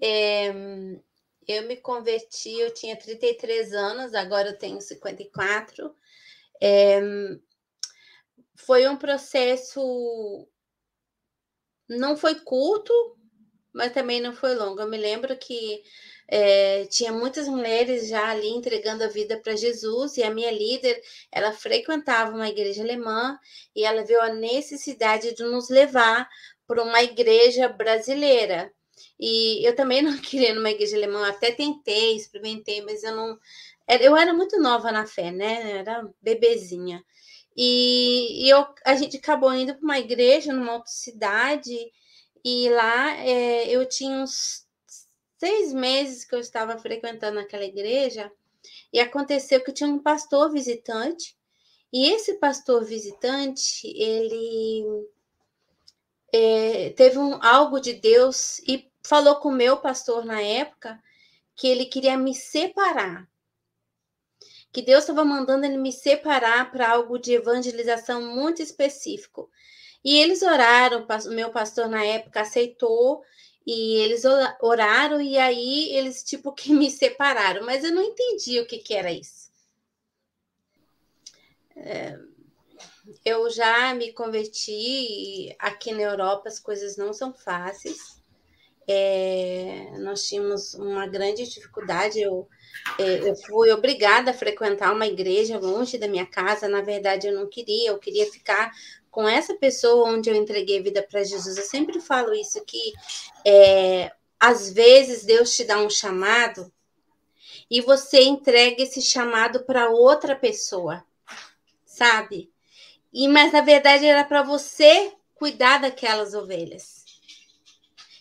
É, eu me converti, eu tinha 33 anos, agora eu tenho 54. É, foi um processo. Não foi curto, mas também não foi longo. Eu me lembro que é, tinha muitas mulheres já ali entregando a vida para Jesus e a minha líder, ela frequentava uma igreja alemã e ela viu a necessidade de nos levar para uma igreja brasileira. E eu também não queria numa igreja alemã, até tentei, experimentei, mas eu não. Eu era muito nova na fé, né? Eu era bebezinha. E, e, eu, a gente acabou indo para uma igreja numa outra cidade, e lá é, eu tinha uns seis meses que eu estava frequentando aquela igreja, e aconteceu que tinha um pastor visitante, e esse pastor visitante, ele é, teve um, algo de Deus e falou com o meu pastor na época que ele queria me separar. Que Deus estava mandando ele me separar para algo de evangelização muito específico. E eles oraram, o meu pastor na época aceitou, e eles oraram, e aí eles tipo que me separaram. Mas eu não entendi o que, que era isso. É eu já me converti aqui na Europa as coisas não são fáceis. É, nós tínhamos uma grande dificuldade. Eu, é, eu fui obrigada a frequentar uma igreja longe da minha casa. Na verdade, eu não queria. Eu queria ficar com essa pessoa onde eu entreguei a vida para Jesus. Eu sempre falo isso que é, às vezes Deus te dá um chamado e você entrega esse chamado para outra pessoa, sabe? E mas na verdade era para você cuidar daquelas ovelhas.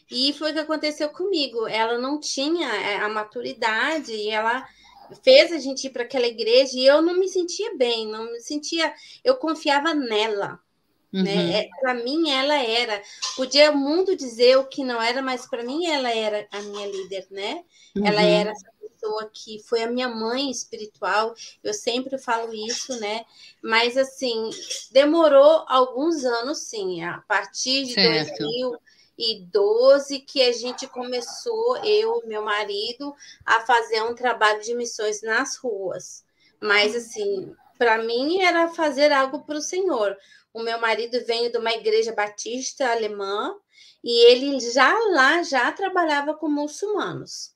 E foi o que aconteceu comigo. Ela não tinha é, a maturidade e ela fez a gente ir para aquela igreja e eu não me sentia bem, não me sentia, eu confiava nela. Né? Uhum. Né? Para mim, ela era. Podia o mundo dizer o que não era, mas para mim, ela era a minha líder, né? Uhum. Ela era essa pessoa que foi a minha mãe espiritual, eu sempre falo isso, né? Mas assim, demorou alguns anos, sim, a partir de certo. que a gente começou, eu, meu marido, a fazer um trabalho de missões nas ruas. Mas assim, para mim era fazer algo para o Senhor. O meu marido veio de uma igreja batista alemã e ele já lá já trabalhava com muçulmanos.